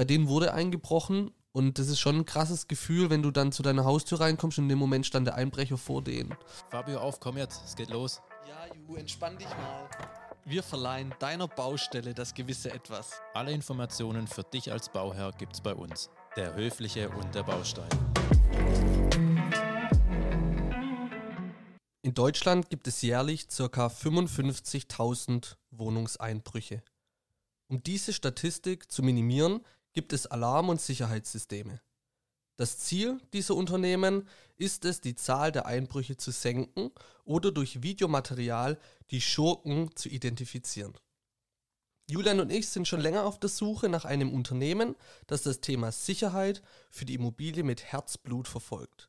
bei denen wurde eingebrochen und das ist schon ein krasses Gefühl, wenn du dann zu deiner Haustür reinkommst und in dem Moment stand der Einbrecher vor denen. Fabio, auf, komm jetzt, es geht los. Ja, Ju, entspann dich mal. Wir verleihen deiner Baustelle das gewisse Etwas. Alle Informationen für dich als Bauherr gibt's bei uns. Der Höfliche und der Baustein. In Deutschland gibt es jährlich ca. 55.000 Wohnungseinbrüche. Um diese Statistik zu minimieren, gibt es Alarm- und Sicherheitssysteme. Das Ziel dieser Unternehmen ist es, die Zahl der Einbrüche zu senken oder durch Videomaterial die Schurken zu identifizieren. Julian und ich sind schon länger auf der Suche nach einem Unternehmen, das das Thema Sicherheit für die Immobilie mit Herzblut verfolgt.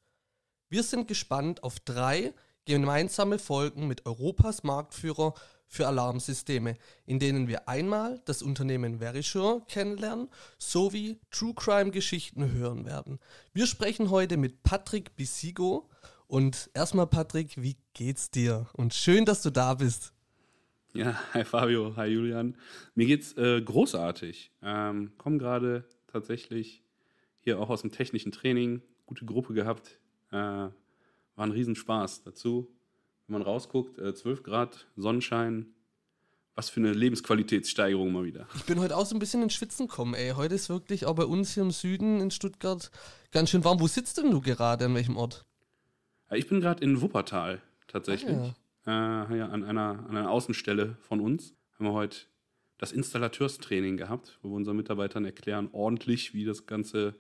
Wir sind gespannt auf drei gemeinsame Folgen mit Europas Marktführer für Alarmsysteme, in denen wir einmal das Unternehmen Verisure kennenlernen sowie True Crime Geschichten hören werden. Wir sprechen heute mit Patrick Bisigo und erstmal Patrick, wie geht's dir? Und schön, dass du da bist. Ja, hi Fabio, hi Julian. Mir geht's äh, großartig. Ähm, komm gerade tatsächlich hier auch aus dem technischen Training, gute Gruppe gehabt. Äh, war ein Riesenspaß dazu wenn man rausguckt, äh, 12 Grad, Sonnenschein. Was für eine Lebensqualitätssteigerung mal wieder. Ich bin heute auch so ein bisschen ins Schwitzen gekommen, ey. Heute ist wirklich auch bei uns hier im Süden in Stuttgart ganz schön warm. Wo sitzt denn du gerade? An welchem Ort? Äh, ich bin gerade in Wuppertal tatsächlich. Ah, ja. Äh, ja, an, einer, an einer Außenstelle von uns haben wir heute das Installateurstraining gehabt, wo wir unseren Mitarbeitern erklären, ordentlich, wie das ganze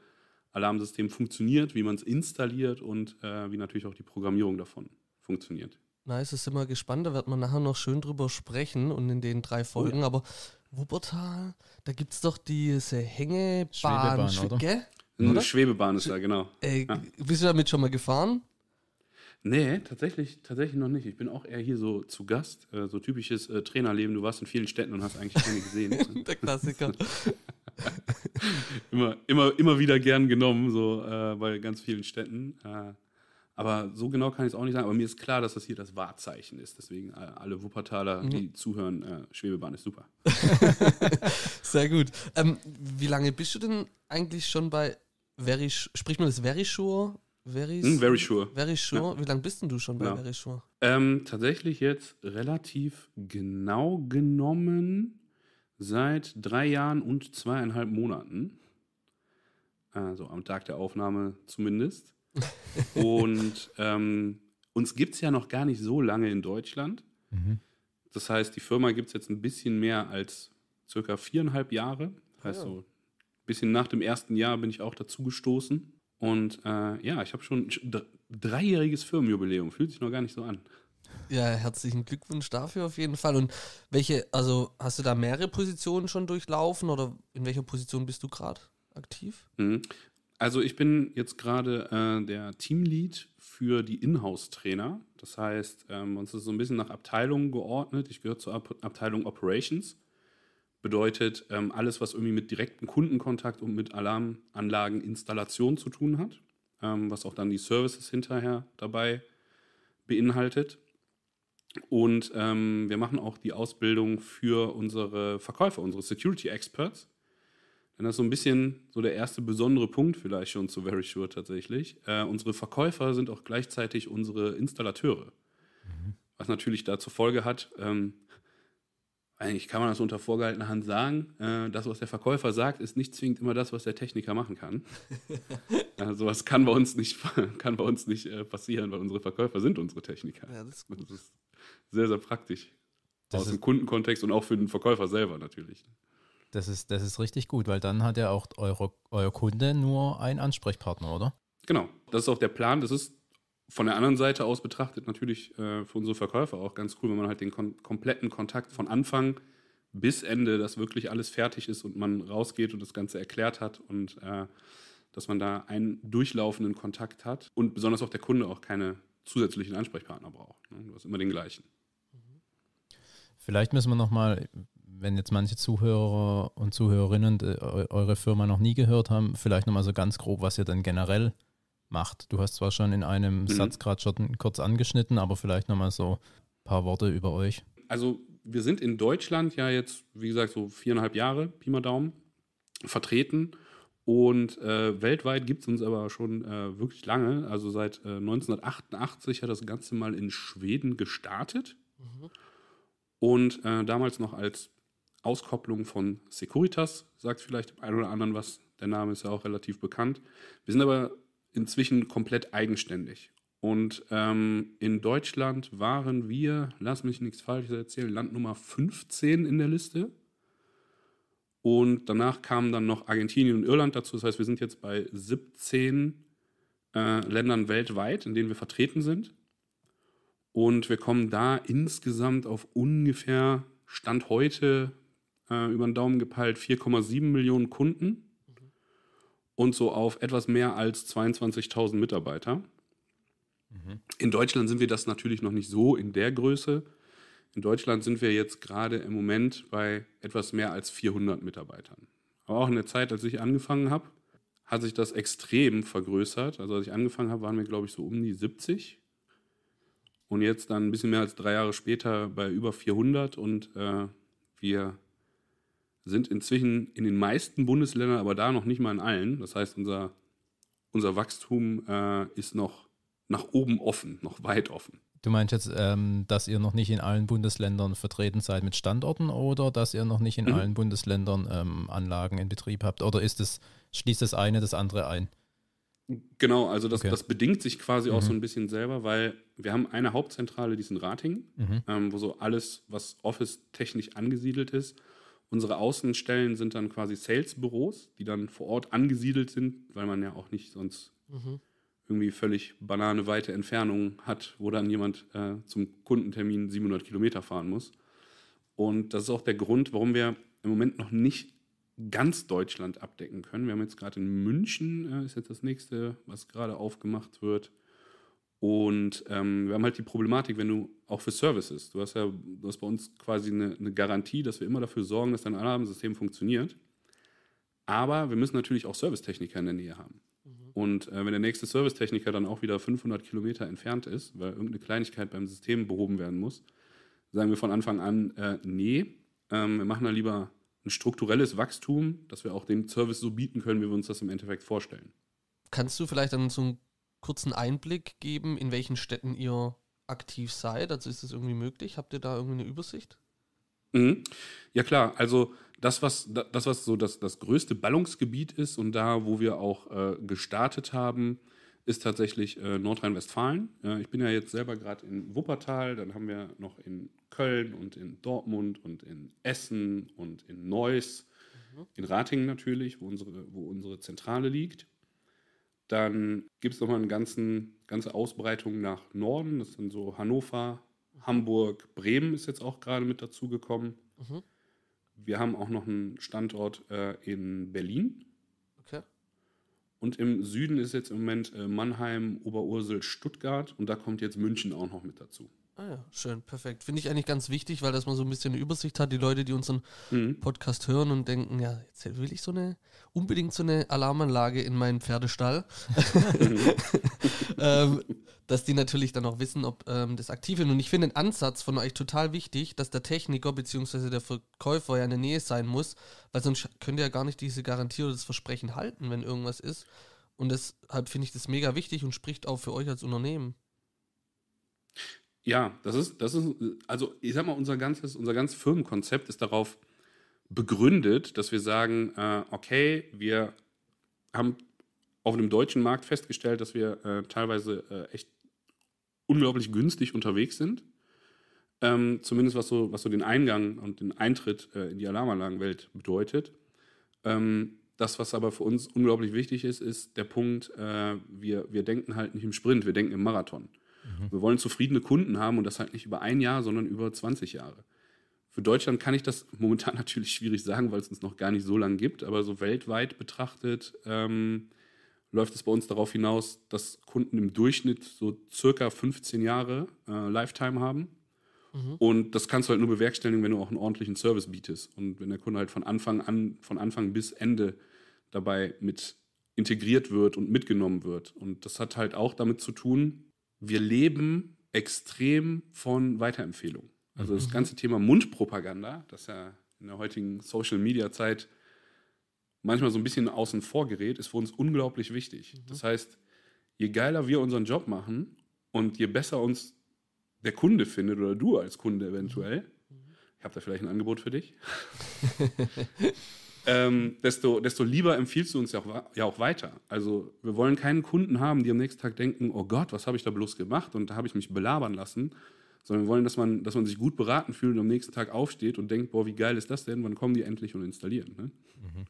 Alarmsystem funktioniert, wie man es installiert und äh, wie natürlich auch die Programmierung davon funktioniert nice, ist immer gespannt, da wird man nachher noch schön drüber sprechen und in den drei Folgen, oh aber Wuppertal, da gibt es doch diese Hängebahn, Schwebebahn, Schwe oder? Gell? Oder? Schwebebahn ist da, genau. Äh, ja. Bist du damit schon mal gefahren? Nee, tatsächlich, tatsächlich noch nicht. Ich bin auch eher hier so zu Gast, äh, so typisches äh, Trainerleben. Du warst in vielen Städten und hast eigentlich keine gesehen. Der Klassiker. immer, immer, immer wieder gern genommen, so äh, bei ganz vielen Städten. Äh, aber so genau kann ich es auch nicht sagen. Aber mir ist klar, dass das hier das Wahrzeichen ist. Deswegen äh, alle Wuppertaler, mhm. die zuhören, äh, Schwebebahn ist super. Sehr gut. Ähm, wie lange bist du denn eigentlich schon bei Very, spricht man das Verishur? Hm, sure? Very, mm, very Ja. Wie lange bist denn du schon bei ja. Very Ähm, tatsächlich jetzt relativ genau genommen seit drei Jahren und zweieinhalb Monaten. Also am Tag der Aufnahme zumindest. Und ähm, uns gibt es ja noch gar nicht so lange in Deutschland. Mhm. Das heißt, die Firma gibt es jetzt ein bisschen mehr als circa viereinhalb Jahre. Das ah, heißt ja. so ein bisschen nach dem ersten Jahr bin ich auch dazugestoßen. Und äh, ja, ich habe schon ein dreijähriges Firmenjubiläum. Fühlt sich noch gar nicht so an. Ja, herzlichen Glückwunsch dafür auf jeden Fall. Und welche, also hast du da mehrere Positionen schon durchlaufen oder in welcher Position bist du gerade aktiv? Mhm. Also ich bin jetzt gerade äh, der Teamlead für die Inhouse-Trainer. Das heißt, ähm, uns ist so ein bisschen nach Abteilungen geordnet. Ich gehöre zur Ab Abteilung Operations. Bedeutet ähm, alles, was irgendwie mit direktem Kundenkontakt und mit Alarmanlageninstallation zu tun hat, ähm, was auch dann die Services hinterher dabei beinhaltet. Und ähm, wir machen auch die Ausbildung für unsere Verkäufer, unsere Security Experts dann ist so ein bisschen so der erste besondere Punkt vielleicht schon zu Very Sure tatsächlich. Äh, unsere Verkäufer sind auch gleichzeitig unsere Installateure. Mhm. Was natürlich da zur Folge hat, ähm, eigentlich kann man das unter vorgehaltener Hand sagen, äh, das, was der Verkäufer sagt, ist nicht zwingend immer das, was der Techniker machen kann. äh, sowas kann bei uns nicht, kann bei uns nicht äh, passieren, weil unsere Verkäufer sind unsere Techniker. Ja, das, ist gut. das ist sehr, sehr praktisch. Das Aus dem Kundenkontext und auch für den Verkäufer selber natürlich. Das ist, das ist richtig gut, weil dann hat ja auch eure, euer Kunde nur einen Ansprechpartner, oder? Genau, das ist auch der Plan. Das ist von der anderen Seite aus betrachtet natürlich äh, für unsere Verkäufer auch ganz cool, wenn man halt den kom kompletten Kontakt von Anfang bis Ende, dass wirklich alles fertig ist und man rausgeht und das Ganze erklärt hat und äh, dass man da einen durchlaufenden Kontakt hat und besonders auch der Kunde auch keine zusätzlichen Ansprechpartner braucht. Ne? Du hast immer den gleichen. Vielleicht müssen wir nochmal, wenn jetzt manche Zuhörer und Zuhörerinnen äh, eure Firma noch nie gehört haben, vielleicht nochmal so ganz grob, was ihr denn generell macht. Du hast zwar schon in einem mhm. Satz gerade schon kurz angeschnitten, aber vielleicht nochmal so ein paar Worte über euch. Also wir sind in Deutschland ja jetzt, wie gesagt, so viereinhalb Jahre, Pi mal Daumen, vertreten. Und äh, weltweit gibt es uns aber schon äh, wirklich lange. Also seit äh, 1988 hat das Ganze mal in Schweden gestartet. Mhm. Und äh, damals noch als Auskopplung von Securitas. Sagt vielleicht dem einen oder anderen was. Der Name ist ja auch relativ bekannt. Wir sind aber inzwischen komplett eigenständig. Und ähm, in Deutschland waren wir, lass mich nichts Falsches erzählen, Land Nummer 15 in der Liste. Und danach kamen dann noch Argentinien und Irland dazu. Das heißt, wir sind jetzt bei 17 äh, Ländern weltweit, in denen wir vertreten sind. Und wir kommen da insgesamt auf ungefähr Stand heute äh, über den Daumen gepeilt 4,7 Millionen Kunden mhm. und so auf etwas mehr als 22.000 Mitarbeiter. Mhm. In Deutschland sind wir das natürlich noch nicht so in der Größe. In Deutschland sind wir jetzt gerade im Moment bei etwas mehr als 400 Mitarbeitern. Aber auch in der Zeit, als ich angefangen habe, hat sich das extrem vergrößert. Also als ich angefangen habe, waren wir, glaube ich, so um die 70. Und jetzt dann ein bisschen mehr als drei Jahre später bei über 400 und äh, wir sind inzwischen in den meisten Bundesländern, aber da noch nicht mal in allen. Das heißt, unser, unser Wachstum äh, ist noch nach oben offen, noch weit offen. Du meinst jetzt, ähm, dass ihr noch nicht in allen Bundesländern vertreten seid mit Standorten oder dass ihr noch nicht in mhm. allen Bundesländern ähm, Anlagen in Betrieb habt? Oder ist es, schließt das eine das andere ein? Genau, also das, okay. das bedingt sich quasi mhm. auch so ein bisschen selber, weil wir haben eine Hauptzentrale, die ist in Ratingen, mhm. ähm, wo so alles, was Office-technisch angesiedelt ist, Unsere Außenstellen sind dann quasi Sales-Büros, die dann vor Ort angesiedelt sind, weil man ja auch nicht sonst mhm. irgendwie völlig bananeweite Entfernungen hat, wo dann jemand äh, zum Kundentermin 700 Kilometer fahren muss. Und das ist auch der Grund, warum wir im Moment noch nicht ganz Deutschland abdecken können. Wir haben jetzt gerade in München, äh, ist jetzt das nächste, was gerade aufgemacht wird. Und ähm, wir haben halt die Problematik, wenn du auch für Services, du hast ja du hast bei uns quasi eine, eine Garantie, dass wir immer dafür sorgen, dass dein Alarmsystem funktioniert. Aber wir müssen natürlich auch Servicetechniker in der Nähe haben. Mhm. Und äh, wenn der nächste Servicetechniker dann auch wieder 500 Kilometer entfernt ist, weil irgendeine Kleinigkeit beim System behoben werden muss, sagen wir von Anfang an, äh, nee, ähm, wir machen da lieber ein strukturelles Wachstum, dass wir auch den Service so bieten können, wie wir uns das im Endeffekt vorstellen. Kannst du vielleicht dann so ein kurzen Einblick geben, in welchen Städten ihr aktiv seid? Also ist das irgendwie möglich? Habt ihr da irgendwie eine Übersicht? Mhm. Ja klar, also das, was, das, was so das, das größte Ballungsgebiet ist und da, wo wir auch äh, gestartet haben, ist tatsächlich äh, Nordrhein-Westfalen. Äh, ich bin ja jetzt selber gerade in Wuppertal, dann haben wir noch in Köln und in Dortmund und in Essen und in Neuss, mhm. in Ratingen natürlich, wo unsere, wo unsere Zentrale liegt. Dann gibt es nochmal eine ganzen, ganze Ausbreitung nach Norden. Das sind so Hannover, Hamburg, Bremen ist jetzt auch gerade mit dazugekommen. Mhm. Wir haben auch noch einen Standort äh, in Berlin. Okay. Und im Süden ist jetzt im Moment äh, Mannheim, Oberursel, Stuttgart und da kommt jetzt München auch noch mit dazu. Ah ja, schön, perfekt. Finde ich eigentlich ganz wichtig, weil dass man so ein bisschen eine Übersicht hat, die Leute, die unseren mhm. Podcast hören und denken, ja, jetzt will ich so eine, unbedingt so eine Alarmanlage in meinen Pferdestall. Mhm. ähm, dass die natürlich dann auch wissen, ob ähm, das aktiv ist. Und ich finde den Ansatz von euch total wichtig, dass der Techniker bzw. der Verkäufer ja in der Nähe sein muss, weil sonst könnt ihr ja gar nicht diese Garantie oder das Versprechen halten, wenn irgendwas ist. Und deshalb finde ich das mega wichtig und spricht auch für euch als Unternehmen. Ja, das ist, das ist, also ich sag mal, unser ganzes, unser ganzes Firmenkonzept ist darauf begründet, dass wir sagen, äh, okay, wir haben auf dem deutschen Markt festgestellt, dass wir äh, teilweise äh, echt unglaublich günstig unterwegs sind. Ähm, zumindest was so, was so den Eingang und den Eintritt äh, in die Alarmanlagenwelt bedeutet. Ähm, das, was aber für uns unglaublich wichtig ist, ist der Punkt, äh, wir, wir denken halt nicht im Sprint, wir denken im Marathon. Mhm. Wir wollen zufriedene Kunden haben und das halt nicht über ein Jahr, sondern über 20 Jahre. Für Deutschland kann ich das momentan natürlich schwierig sagen, weil es uns noch gar nicht so lange gibt, aber so weltweit betrachtet ähm, läuft es bei uns darauf hinaus, dass Kunden im Durchschnitt so circa 15 Jahre äh, Lifetime haben. Mhm. Und das kannst du halt nur bewerkstelligen, wenn du auch einen ordentlichen Service bietest und wenn der Kunde halt von Anfang an, von Anfang bis Ende dabei mit integriert wird und mitgenommen wird. Und das hat halt auch damit zu tun, wir leben extrem von Weiterempfehlungen. Also mhm. das ganze Thema Mundpropaganda, das ja in der heutigen Social-Media-Zeit manchmal so ein bisschen außen vor gerät, ist für uns unglaublich wichtig. Mhm. Das heißt, je geiler wir unseren Job machen und je besser uns der Kunde findet oder du als Kunde eventuell, mhm. ich habe da vielleicht ein Angebot für dich, ähm, desto, desto lieber empfiehlst du uns ja auch, ja auch weiter. Also wir wollen keinen Kunden haben, die am nächsten Tag denken, oh Gott, was habe ich da bloß gemacht und da habe ich mich belabern lassen, sondern wir wollen, dass man, dass man sich gut beraten fühlt und am nächsten Tag aufsteht und denkt, boah, wie geil ist das denn, wann kommen die endlich und installieren. Ne? Mhm.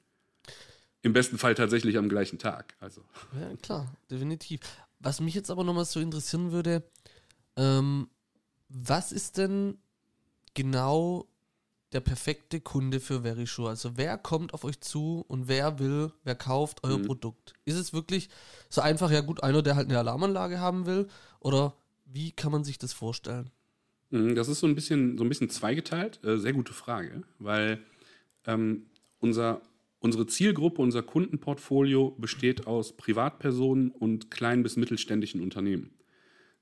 Im besten Fall tatsächlich am gleichen Tag. Also. Ja, klar, definitiv. Was mich jetzt aber nochmal so interessieren würde, ähm, was ist denn genau der perfekte Kunde für Verisure? Also wer kommt auf euch zu und wer will, wer kauft euer mhm. Produkt? Ist es wirklich so einfach, ja gut, einer, der halt eine Alarmanlage haben will? Oder wie kann man sich das vorstellen? Mhm, das ist so ein bisschen, so ein bisschen zweigeteilt. Äh, sehr gute Frage, weil ähm, unser, unsere Zielgruppe, unser Kundenportfolio besteht aus Privatpersonen und kleinen bis mittelständischen Unternehmen.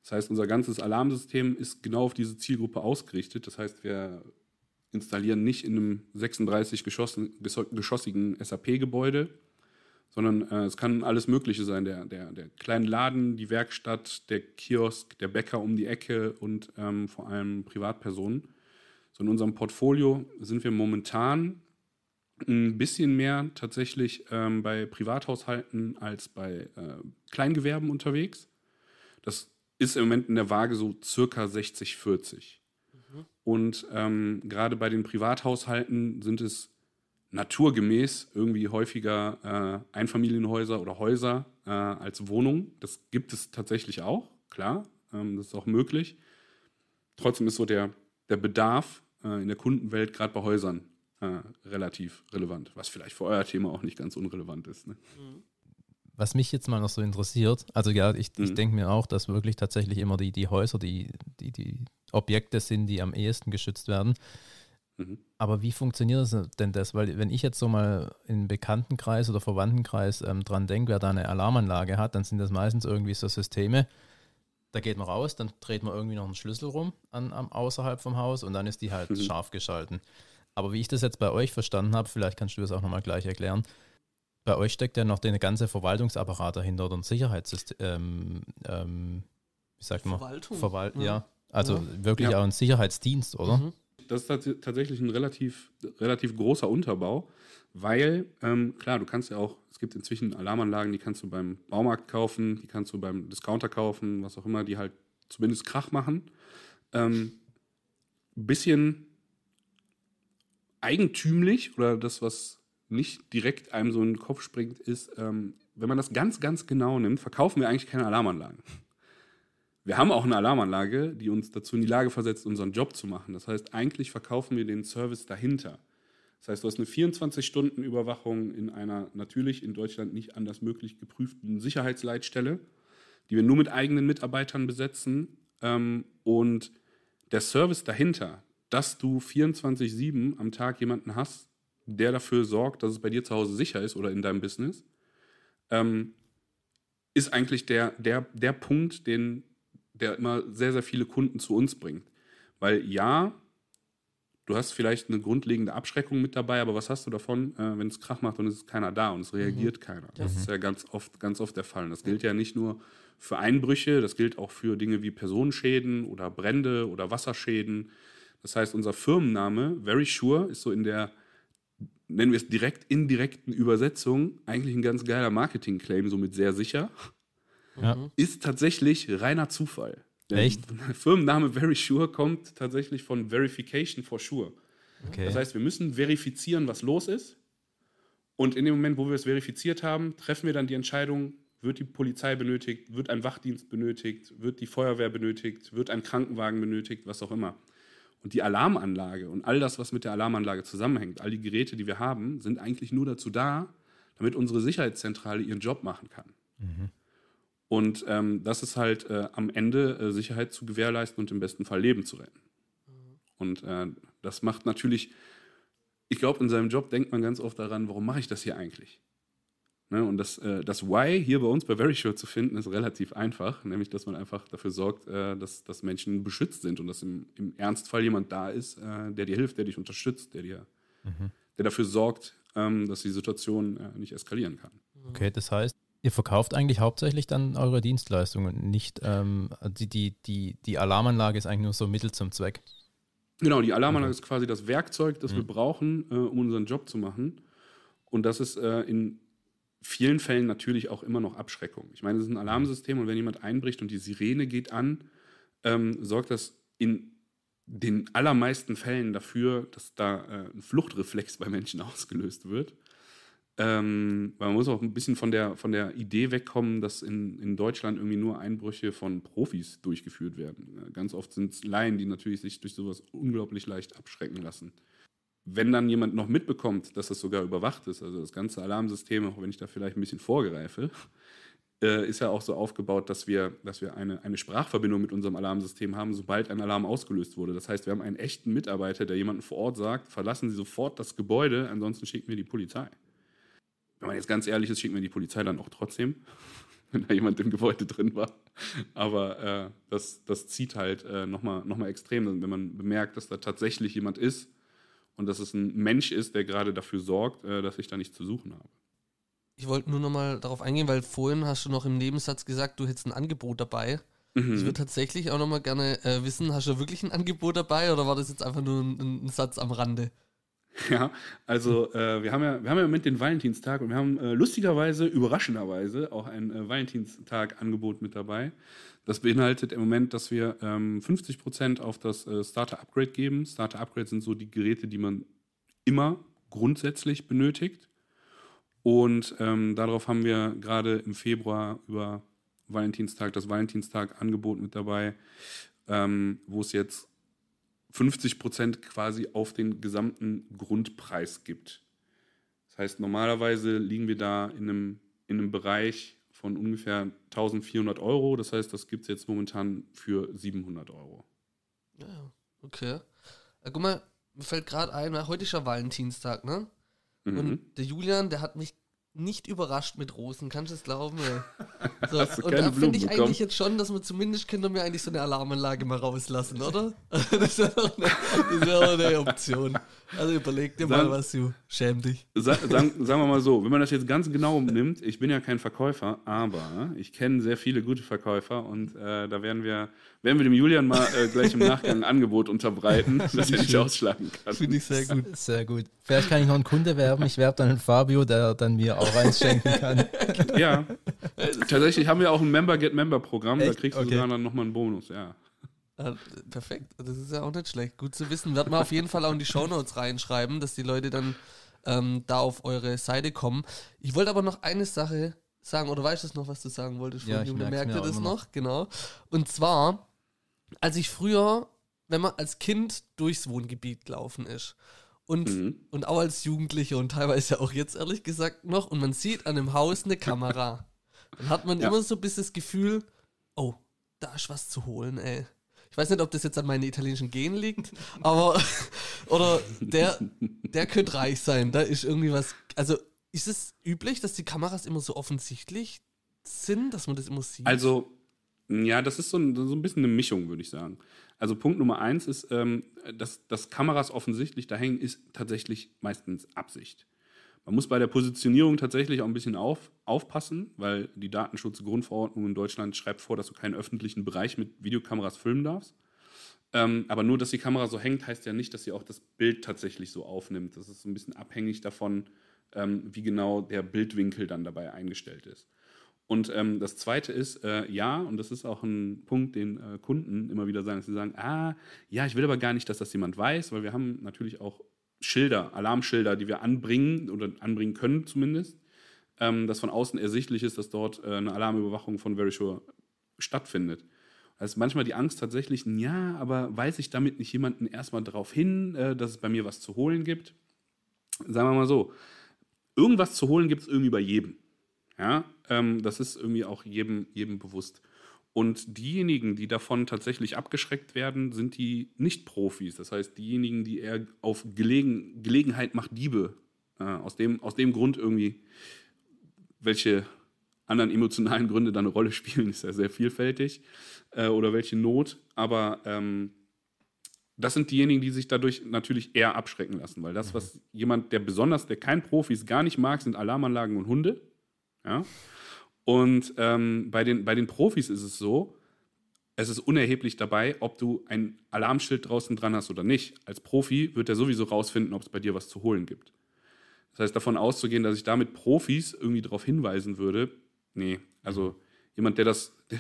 Das heißt, unser ganzes Alarmsystem ist genau auf diese Zielgruppe ausgerichtet. Das heißt, wir installieren nicht in einem 36 geschossigen SAP-Gebäude, sondern äh, es kann alles Mögliche sein. Der, der, der kleine Laden, die Werkstatt, der Kiosk, der Bäcker um die Ecke und ähm, vor allem Privatpersonen. So in unserem Portfolio sind wir momentan ein bisschen mehr tatsächlich ähm, bei Privathaushalten als bei äh, Kleingewerben unterwegs. Das ist im Moment in der Waage so circa 60-40. Und ähm, gerade bei den Privathaushalten sind es naturgemäß irgendwie häufiger äh, Einfamilienhäuser oder Häuser äh, als Wohnungen. Das gibt es tatsächlich auch, klar, ähm, das ist auch möglich. Trotzdem ist so der, der Bedarf äh, in der Kundenwelt gerade bei Häusern äh, relativ relevant, was vielleicht für euer Thema auch nicht ganz unrelevant ist. Ne? Was mich jetzt mal noch so interessiert, also ja, ich, mhm. ich denke mir auch, dass wirklich tatsächlich immer die, die Häuser, die, die, die Objekte sind, die am ehesten geschützt werden. Mhm. Aber wie funktioniert das denn das? Weil wenn ich jetzt so mal im Bekanntenkreis oder Verwandtenkreis ähm, dran denke, wer da eine Alarmanlage hat, dann sind das meistens irgendwie so Systeme, da geht man raus, dann dreht man irgendwie noch einen Schlüssel rum an, an außerhalb vom Haus und dann ist die halt mhm. scharf geschalten. Aber wie ich das jetzt bei euch verstanden habe, vielleicht kannst du das auch nochmal gleich erklären, bei euch steckt ja noch der ganze Verwaltungsapparat dahinter und Sicherheitssystem, ähm, ähm, wie sagt man? Verwaltung. Verwal ja. ja. Also ja. wirklich ja. auch ein Sicherheitsdienst, oder? Mhm. Das ist tatsächlich ein relativ, relativ großer Unterbau, weil, ähm, klar, du kannst ja auch, es gibt inzwischen Alarmanlagen, die kannst du beim Baumarkt kaufen, die kannst du beim Discounter kaufen, was auch immer, die halt zumindest Krach machen. Ähm, bisschen eigentümlich oder das, was nicht direkt einem so in den Kopf springt, ist, ähm, wenn man das ganz, ganz genau nimmt, verkaufen wir eigentlich keine Alarmanlagen. Wir haben auch eine Alarmanlage, die uns dazu in die Lage versetzt, unseren Job zu machen. Das heißt, eigentlich verkaufen wir den Service dahinter. Das heißt, du hast eine 24-Stunden-Überwachung in einer natürlich in Deutschland nicht anders möglich geprüften Sicherheitsleitstelle, die wir nur mit eigenen Mitarbeitern besetzen. Ähm, und der Service dahinter, dass du 24-7 am Tag jemanden hast, der dafür sorgt, dass es bei dir zu Hause sicher ist oder in deinem Business, ähm, ist eigentlich der, der, der Punkt, den der immer sehr, sehr viele Kunden zu uns bringt. Weil ja, du hast vielleicht eine grundlegende Abschreckung mit dabei, aber was hast du davon, äh, wenn es Krach macht und es ist keiner da und es reagiert mhm. keiner? Das mhm. ist ja mhm. ganz oft, ganz oft der Fall. Und das gilt ja nicht nur für Einbrüche, das gilt auch für Dinge wie Personenschäden oder Brände oder Wasserschäden. Das heißt, unser Firmenname, Very Sure, ist so in der, nennen wir es direkt indirekten Übersetzung, eigentlich ein ganz geiler Marketing-Claim, somit sehr sicher ja. Mhm. ist tatsächlich reiner Zufall. Der Echt? Firmenname Very Sure kommt tatsächlich von Verification for Sure. Okay. Das heißt, wir müssen verifizieren, was los ist. Und in dem Moment, wo wir es verifiziert haben, treffen wir dann die Entscheidung, wird die Polizei benötigt, wird ein Wachdienst benötigt, wird die Feuerwehr benötigt, wird ein Krankenwagen benötigt, was auch immer. Und die Alarmanlage und all das, was mit der Alarmanlage zusammenhängt, all die Geräte, die wir haben, sind eigentlich nur dazu da, damit unsere Sicherheitszentrale ihren Job machen kann. Mhm. Und ähm, das ist halt äh, am Ende äh, Sicherheit zu gewährleisten und im besten Fall Leben zu retten. Mhm. Und äh, das macht natürlich, ich glaube, in seinem Job denkt man ganz oft daran, warum mache ich das hier eigentlich? Ne? Und das, äh, das Why hier bei uns bei Very zu finden, ist relativ einfach, nämlich dass man einfach dafür sorgt, äh, dass, dass Menschen beschützt sind und dass im, im Ernstfall jemand da ist, äh, der dir hilft, der dich unterstützt, der dir, mhm. der dafür sorgt, ähm, dass die Situation nicht eskalieren kann. Okay, das heißt, Ihr verkauft eigentlich hauptsächlich dann eure Dienstleistungen, nicht ähm, die, die, die, die Alarmanlage ist eigentlich nur so Mittel zum Zweck. Genau, die Alarmanlage mhm. ist quasi das Werkzeug, das mhm. wir brauchen, äh, um unseren Job zu machen. Und das ist äh, in vielen Fällen natürlich auch immer noch Abschreckung. Ich meine, es ist ein Alarmsystem und wenn jemand einbricht und die Sirene geht an, ähm, sorgt das in den allermeisten Fällen dafür, dass da äh, ein Fluchtreflex bei Menschen ausgelöst wird. Ähm, man muss auch ein bisschen von der, von der Idee wegkommen, dass in, in Deutschland irgendwie nur Einbrüche von Profis durchgeführt werden. Äh, ganz oft sind es Laien, die natürlich sich durch sowas unglaublich leicht abschrecken lassen. Wenn dann jemand noch mitbekommt, dass das sogar überwacht ist, also das ganze Alarmsystem, auch wenn ich da vielleicht ein bisschen vorgreife, äh, ist ja auch so aufgebaut, dass wir, dass wir eine, eine Sprachverbindung mit unserem Alarmsystem haben, sobald ein Alarm ausgelöst wurde. Das heißt, wir haben einen echten Mitarbeiter, der jemanden vor Ort sagt, verlassen Sie sofort das Gebäude, ansonsten schicken wir die Polizei wenn man jetzt ganz ehrlich ist, schickt mir die Polizei dann auch trotzdem, wenn da jemand im Gebäude drin war. Aber äh, das, das zieht halt äh, nochmal noch mal extrem, wenn man bemerkt, dass da tatsächlich jemand ist und dass es ein Mensch ist, der gerade dafür sorgt, äh, dass ich da nichts zu suchen habe. Ich wollte nur nochmal darauf eingehen, weil vorhin hast du noch im Nebensatz gesagt, du hättest ein Angebot dabei. Mhm. Ich würde tatsächlich auch nochmal gerne äh, wissen, hast du wirklich ein Angebot dabei oder war das jetzt einfach nur ein, ein Satz am Rande? Ja, also äh, wir haben ja, wir haben ja im Moment den Valentinstag und wir haben äh, lustigerweise, überraschenderweise auch ein äh, Valentinstag-Angebot mit dabei. Das beinhaltet im Moment, dass wir ähm, 50 Prozent auf das äh, Starter-Upgrade geben. Starter-Upgrade sind so die Geräte, die man immer grundsätzlich benötigt. Und ähm, darauf haben wir gerade im Februar über Valentinstag das Valentinstag-Angebot mit dabei, ähm, wo es jetzt 50 Prozent quasi auf den gesamten Grundpreis gibt. Das heißt, normalerweise liegen wir da in einem, in einem Bereich von ungefähr 1400 Euro. Das heißt, das gibt es jetzt momentan für 700 Euro. Ja, okay. Äh, guck mal, mir fällt gerade ein, heute ist ja Valentinstag, ne? Mhm. Und der Julian, der hat mich nicht überrascht mit Rosen, kannst du es glauben? So, Hast du und da finde ich bekommen? eigentlich jetzt schon, dass wir zumindest Kinder mir eigentlich so eine Alarmanlage mal rauslassen, oder? das wäre doch eine, wär eine, Option. Also überleg dir sagen, mal was, du. Schäm dich. Sagen, sagen, sagen wir mal so, wenn man das jetzt ganz genau nimmt, ich bin ja kein Verkäufer, aber ich kenne sehr viele gute Verkäufer und äh, da werden wir werden wir dem Julian mal äh, gleich im Nachgang ein Angebot unterbreiten, dass er nicht ausschlagen kann. Finde ich sehr gut. Sehr gut. Vielleicht kann ich noch einen Kunde werben. Ich werbe dann einen Fabio, der dann mir auch eins schenken kann. Ja. Tatsächlich haben wir auch ein Member-Get-Member-Programm. Da kriegst du okay. sogar dann nochmal einen Bonus, ja. Ah, perfekt, das ist ja auch nicht schlecht. Gut zu wissen. Werden wir auf jeden Fall auch in die Shownotes reinschreiben, dass die Leute dann ähm, da auf eure Seite kommen. Ich wollte aber noch eine Sache sagen, oder weißt du noch, was du sagen wolltest? Ja, ich merkte das noch. noch, genau. Und zwar als ich früher, wenn man als Kind durchs Wohngebiet gelaufen ist und, mhm. und auch als Jugendliche und teilweise auch jetzt ehrlich gesagt noch und man sieht an einem Haus eine Kamera, dann hat man ja. immer so ein bisschen das Gefühl, oh, da ist was zu holen, ey. Ich weiß nicht, ob das jetzt an meinen italienischen Genen liegt, aber oder der, der könnte reich sein. Da ist irgendwie was. Also ist es üblich, dass die Kameras immer so offensichtlich sind, dass man das immer sieht? Also ja, das ist so ein, so ein bisschen eine Mischung, würde ich sagen. Also Punkt Nummer eins ist, ähm, dass, dass Kameras offensichtlich da hängen, ist tatsächlich meistens Absicht. Man muss bei der Positionierung tatsächlich auch ein bisschen auf, aufpassen, weil die Datenschutzgrundverordnung in Deutschland schreibt vor, dass du keinen öffentlichen Bereich mit Videokameras filmen darfst. Ähm, aber nur, dass die Kamera so hängt, heißt ja nicht, dass sie auch das Bild tatsächlich so aufnimmt. Das ist so ein bisschen abhängig davon, ähm, wie genau der Bildwinkel dann dabei eingestellt ist. Und ähm, das Zweite ist, äh, ja, und das ist auch ein Punkt, den äh, Kunden immer wieder sagen, dass sie sagen, ah, ja, ich will aber gar nicht, dass das jemand weiß, weil wir haben natürlich auch Schilder, Alarmschilder, die wir anbringen oder anbringen können zumindest, ähm, dass von außen ersichtlich ist, dass dort äh, eine Alarmüberwachung von Verisure stattfindet. Also manchmal die Angst tatsächlich, ja, aber weiß ich damit nicht jemanden erstmal darauf hin, äh, dass es bei mir was zu holen gibt? Sagen wir mal so, irgendwas zu holen gibt es irgendwie bei jedem. Ja, ähm, das ist irgendwie auch jedem, jedem bewusst. Und diejenigen, die davon tatsächlich abgeschreckt werden, sind die Nicht-Profis. Das heißt, diejenigen, die eher auf Gelegen, Gelegenheit macht Diebe, äh, aus, dem, aus dem Grund irgendwie, welche anderen emotionalen Gründe da eine Rolle spielen, ist ja sehr vielfältig, äh, oder welche Not. Aber ähm, das sind diejenigen, die sich dadurch natürlich eher abschrecken lassen, weil das, mhm. was jemand, der besonders, der kein Profis gar nicht mag, sind Alarmanlagen und Hunde. Ja? Und ähm, bei, den, bei den Profis ist es so, es ist unerheblich dabei, ob du ein Alarmschild draußen dran hast oder nicht. Als Profi wird er sowieso rausfinden, ob es bei dir was zu holen gibt. Das heißt, davon auszugehen, dass ich damit Profis irgendwie darauf hinweisen würde, nee, also jemand, der das, der,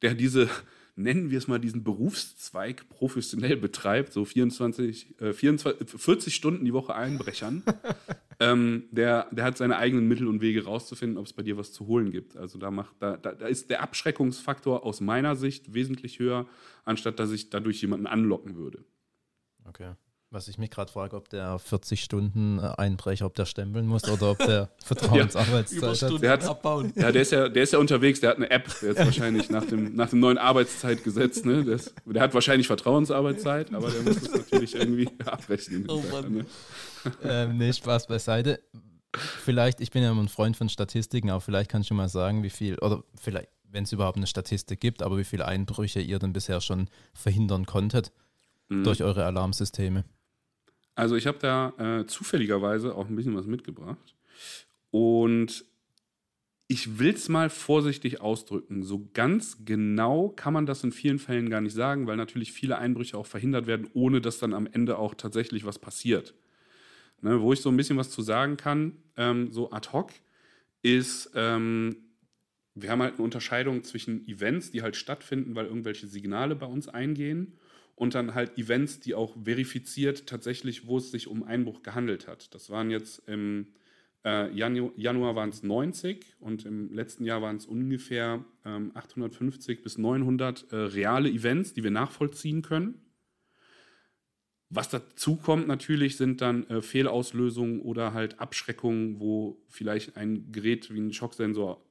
der diese, nennen wir es mal, diesen Berufszweig professionell betreibt, so 24, äh, 24 40 Stunden die Woche einbrechern, ähm, der, der hat seine eigenen Mittel und Wege rauszufinden, ob es bei dir was zu holen gibt. Also da, macht, da, da, da ist der Abschreckungsfaktor aus meiner Sicht wesentlich höher, anstatt dass ich dadurch jemanden anlocken würde. Okay. Was ich mich gerade frage, ob der 40 Stunden äh, Einbrecher, ob der stempeln muss oder ob der Vertrauensarbeitszeit ja, hat. Der hat, abbauen. Ja, der ist ja, der ist ja unterwegs, der hat eine App, der ist wahrscheinlich nach dem, nach dem neuen Arbeitszeitgesetz, ne? Der, der hat wahrscheinlich Vertrauensarbeitszeit, aber der muss das natürlich irgendwie abrechnen. Oh Mann. Ne? Ähm, nee, Spaß beiseite. Vielleicht, ich bin ja immer ein Freund von Statistiken, aber vielleicht kannst du mal sagen, wie viel, oder vielleicht, wenn es überhaupt eine Statistik gibt, aber wie viele Einbrüche ihr denn bisher schon verhindern konntet mhm. durch eure Alarmsysteme. Also ich habe da äh, zufälligerweise auch ein bisschen was mitgebracht. Und ich will es mal vorsichtig ausdrücken. So ganz genau kann man das in vielen Fällen gar nicht sagen, weil natürlich viele Einbrüche auch verhindert werden, ohne dass dann am Ende auch tatsächlich was passiert. Ne, wo ich so ein bisschen was zu sagen kann, ähm, so ad hoc, ist, ähm, wir haben halt eine Unterscheidung zwischen Events, die halt stattfinden, weil irgendwelche Signale bei uns eingehen und dann halt Events, die auch verifiziert tatsächlich, wo es sich um Einbruch gehandelt hat. Das waren jetzt im äh, Janu Januar waren es 90 und im letzten Jahr waren es ungefähr ähm, 850 bis 900 äh, reale Events, die wir nachvollziehen können. Was dazu kommt natürlich, sind dann äh, Fehlauslösungen oder halt Abschreckungen, wo vielleicht ein Gerät wie ein Schocksensor,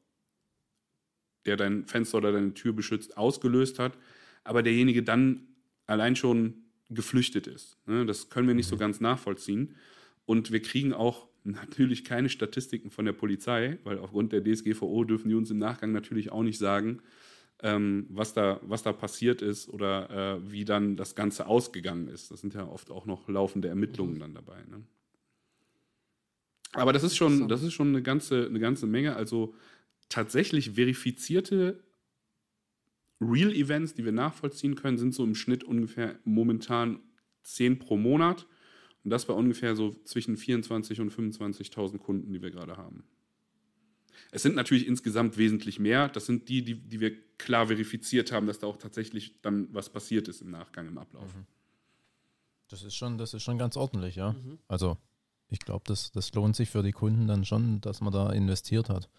der dein Fenster oder deine Tür beschützt, ausgelöst hat, aber derjenige dann allein schon geflüchtet ist. Ne? Das können wir nicht so mhm. ganz nachvollziehen. Und wir kriegen auch natürlich keine Statistiken von der Polizei, weil aufgrund der DSGVO dürfen die uns im Nachgang natürlich auch nicht sagen, ähm, was, da, was da passiert ist oder äh, wie dann das Ganze ausgegangen ist. Das sind ja oft auch noch laufende Ermittlungen mhm. dann dabei. Ne? Aber das ist schon, das ist schon eine, ganze, eine ganze Menge. Also tatsächlich verifizierte Real Events, die wir nachvollziehen können, sind so im Schnitt ungefähr momentan 10 pro Monat. Und das bei ungefähr so zwischen 24.000 und 25.000 Kunden, die wir gerade haben. Es sind natürlich insgesamt wesentlich mehr. Das sind die, die, die wir klar verifiziert haben, dass da auch tatsächlich dann was passiert ist im Nachgang, im Ablauf. Mhm. Das ist schon, das ist schon ganz ordentlich, ja. Mhm. Also ich glaube, das, das lohnt sich für die Kunden dann schon, dass man da investiert hat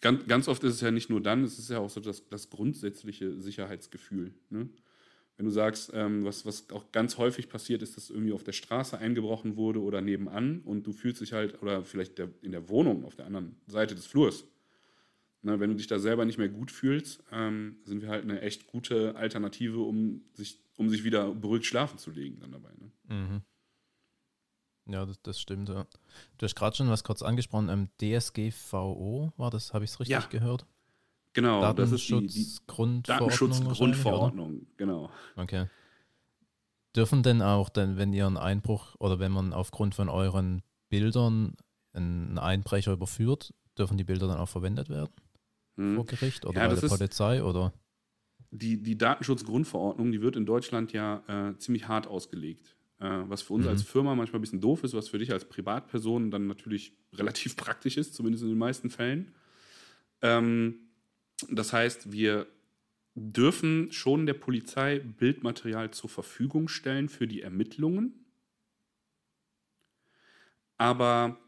ganz, ganz oft ist es ja nicht nur dann, es ist ja auch so das, das grundsätzliche Sicherheitsgefühl. Ne? Wenn du sagst, ähm, was, was auch ganz häufig passiert, ist, dass irgendwie auf der Straße eingebrochen wurde oder nebenan und du fühlst dich halt, oder vielleicht der, in der Wohnung auf der anderen Seite des Flurs. Ne, wenn du dich da selber nicht mehr gut fühlst, ähm, sind wir halt eine echt gute Alternative, um sich, um sich wieder beruhigt schlafen zu legen dann dabei. Ne? Mhm. Ja, das, das stimmt, ja. Du hast gerade schon was kurz angesprochen, ähm, DSGVO war das, habe ich es richtig ja. gehört? Genau, Datenschutzgrundverordnung. Das ist die, die Grundverordnung Datenschutzgrundverordnung, genau. Okay. Dürfen denn auch, denn, wenn ihr einen Einbruch oder wenn man aufgrund von euren Bildern einen Einbrecher überführt, dürfen die Bilder dann auch verwendet werden? Hm. Vor Gericht oder ja, bei der Polizei oder? Die, die Datenschutzgrundverordnung, die wird in Deutschland ja äh, ziemlich hart ausgelegt. Äh, was für uns mhm. als Firma manchmal ein bisschen doof ist, was für dich als Privatperson dann natürlich relativ praktisch ist, zumindest in den meisten Fällen. Ähm, das heißt, wir dürfen schon der Polizei Bildmaterial zur Verfügung stellen für die Ermittlungen, aber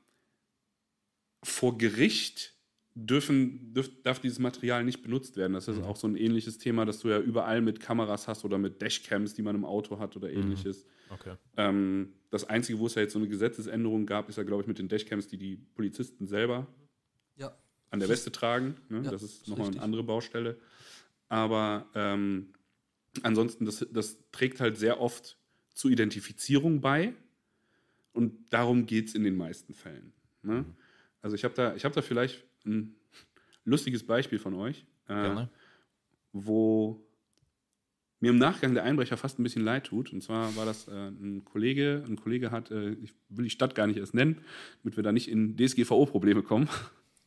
vor Gericht dürfen, dürf, darf dieses Material nicht benutzt werden. Das ist mhm. auch so ein ähnliches Thema, dass du ja überall mit Kameras hast oder mit Dashcams, die man im Auto hat oder mhm. ähnliches. Mhm. Okay. Ähm, das Einzige, wo es ja jetzt so eine Gesetzesänderung gab, ist ja, glaube ich, mit den Dashcams, die die Polizisten selber ja. an der Weste tragen. Ne? Ja, das ist nochmal eine andere Baustelle. Aber ähm, ansonsten, das, das trägt halt sehr oft zur Identifizierung bei. Und darum geht es in den meisten Fällen. Ne? Mhm. Also ich habe da, hab da vielleicht ein lustiges Beispiel von euch, äh, wo mir im Nachgang der Einbrecher fast ein bisschen leid tut. Und zwar war das äh, ein Kollege, ein Kollege hat, äh, ich will die Stadt gar nicht erst nennen, damit wir da nicht in DSGVO-Probleme kommen.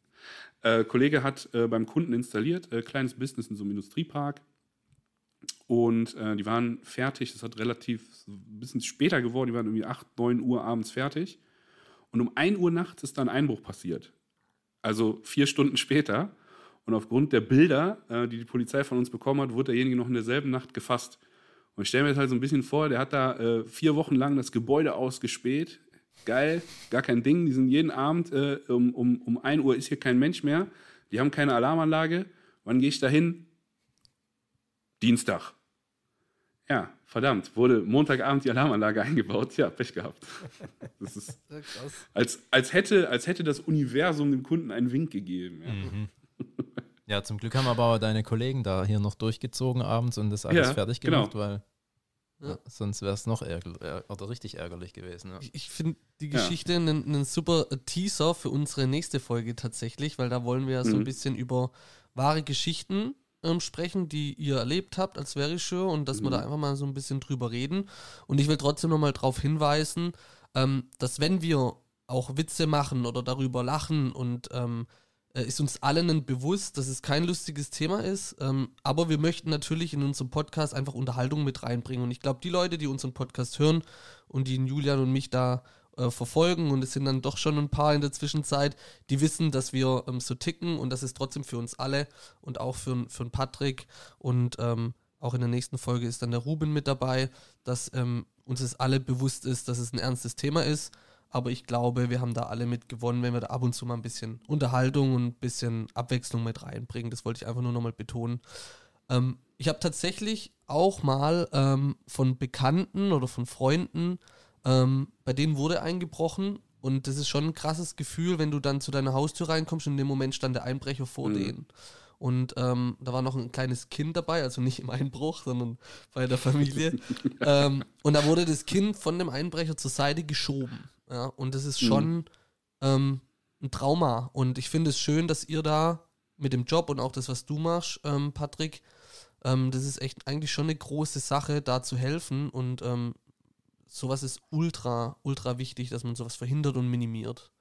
äh, Kollege hat äh, beim Kunden installiert, äh, kleines Business in so einem Industriepark. Und äh, die waren fertig, das hat relativ so ein bisschen später geworden, die waren irgendwie 8, 9 Uhr abends fertig. Und um 1 Uhr nachts ist dann Einbruch passiert. Also vier Stunden später. Und aufgrund der Bilder, äh, die die Polizei von uns bekommen hat, wurde derjenige noch in derselben Nacht gefasst. Und ich stelle mir jetzt halt so ein bisschen vor, der hat da äh, vier Wochen lang das Gebäude ausgespäht. Geil, gar kein Ding. Die sind jeden Abend äh, um, um, um 1 Uhr ist hier kein Mensch mehr. Die haben keine Alarmanlage. Wann gehe ich da hin? Dienstag. Ja, verdammt, wurde Montagabend die Alarmanlage eingebaut. Ja, Pech gehabt. Das ist als, als, hätte, als hätte das Universum dem Kunden einen Wink gegeben. Ja. Mhm. ja zum Glück haben aber deine Kollegen da hier noch durchgezogen abends und das alles ja, fertig genau. gemacht, genau. weil ja. Sonst wäre es noch ärger oder richtig ärgerlich gewesen. Ja. Ich, ich finde die Geschichte einen ja. super Teaser für unsere nächste Folge tatsächlich, weil da wollen wir ja so ein mhm. bisschen über wahre Geschichten ähm, sprechen, die ihr erlebt habt als Verisure und dass mhm. wir da mhm. einfach mal so ein bisschen drüber reden. Und ich will trotzdem nochmal darauf hinweisen, ähm, dass wenn wir auch Witze machen oder darüber lachen und ähm, äh, ist uns allen bewusst, dass es kein lustiges Thema ist, ähm, aber wir möchten natürlich in unserem Podcast einfach Unterhaltung mit reinbringen. Und ich glaube, die Leute, die unseren Podcast hören und die Julian und mich da äh, verfolgen und es sind dann doch schon ein paar in der Zwischenzeit, die wissen, dass wir ähm, so ticken und das ist trotzdem für uns alle und auch für, für Patrick und ähm, auch in der nächsten Folge ist dann der Ruben mit dabei, dass ähm, uns es alle bewusst ist, dass es ein ernstes Thema ist. Aber ich glaube, wir haben da alle mit gewonnen, wenn wir da ab und zu mal ein bisschen Unterhaltung und ein bisschen Abwechslung mit reinbringen. Das wollte ich einfach nur nochmal betonen. Ähm, ich habe tatsächlich auch mal ähm, von Bekannten oder von Freunden ähm, bei denen wurde eingebrochen und das ist schon ein krasses Gefühl, wenn du dann zu deiner Haustür reinkommst und in dem Moment stand der Einbrecher vor mhm. denen. Und ähm, da war noch ein kleines Kind dabei, also nicht im Einbruch, sondern bei der Familie. ähm, und da wurde das Kind von dem Einbrecher zur Seite geschoben. Ja? Und das ist mhm. schon mhm. ähm, ein Trauma. Und ich finde es schön, dass ihr da mit dem Job und auch das, was du machst, ähm, Patrick, ähm, das ist echt eigentlich schon eine große Sache, da zu helfen. Und ähm, sowas ist ultra, ultra wichtig, dass man sowas verhindert und minimiert.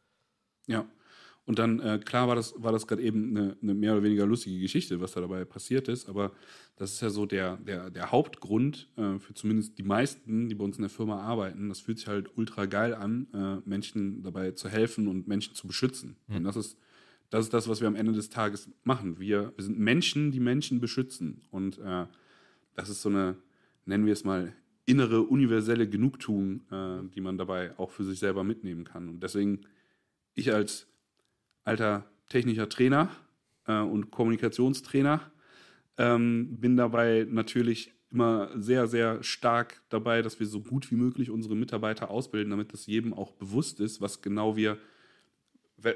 Ja. Und dann, äh, klar war das, war das gerade eben eine, eine, mehr oder weniger lustige Geschichte, was da dabei passiert ist, aber das ist ja so der, der, der Hauptgrund äh, für zumindest die meisten, die bei uns in der Firma arbeiten. Das fühlt sich halt ultra geil an, äh, Menschen dabei zu helfen und Menschen zu beschützen. Mhm. Und das ist, das ist das, was wir am Ende des Tages machen. Wir, wir sind Menschen, die Menschen beschützen. Und äh, das ist so eine, nennen wir es mal, innere, universelle Genugtuung, äh, die man dabei auch für sich selber mitnehmen kann. Und deswegen, ich als alter technischer Trainer äh, und Kommunikationstrainer ähm, bin dabei natürlich immer sehr, sehr stark dabei, dass wir so gut wie möglich unsere Mitarbeiter ausbilden, damit das jedem auch bewusst ist, was genau wir,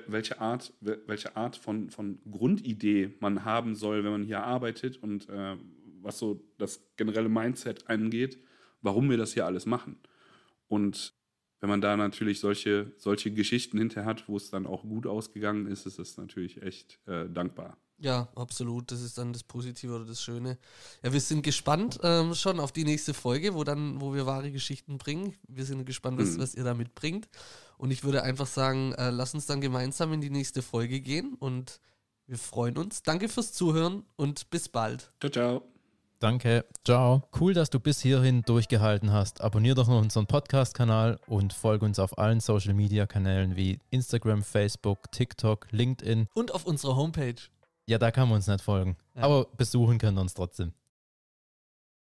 welche Art, welche Art von, von Grundidee man haben soll, wenn man hier arbeitet und äh, was so das generelle Mindset angeht warum wir das hier alles machen. Und wenn man da natürlich solche, solche Geschichten hinter hat, wo es dann auch gut ausgegangen ist, ist es natürlich echt äh, dankbar. Ja, absolut. Das ist dann das Positive oder das Schöne. Ja, wir sind gespannt ähm, schon auf die nächste Folge, wo dann, wo wir wahre Geschichten bringen. Wir sind gespannt, was, mhm. was ihr da mitbringt. Und ich würde einfach sagen, äh, lass uns dann gemeinsam in die nächste Folge gehen und wir freuen uns. Danke fürs Zuhören und bis bald. Ciao, ciao. Danke, ciao. Cool, dass du bis hierhin durchgehalten hast. Abonnier doch noch unseren Podcast-Kanal und folge uns auf allen Social-Media-Kanälen wie Instagram, Facebook, TikTok, LinkedIn. Und auf unserer Homepage. Ja, da kann man uns nicht folgen. Ja. Aber besuchen können wir uns trotzdem.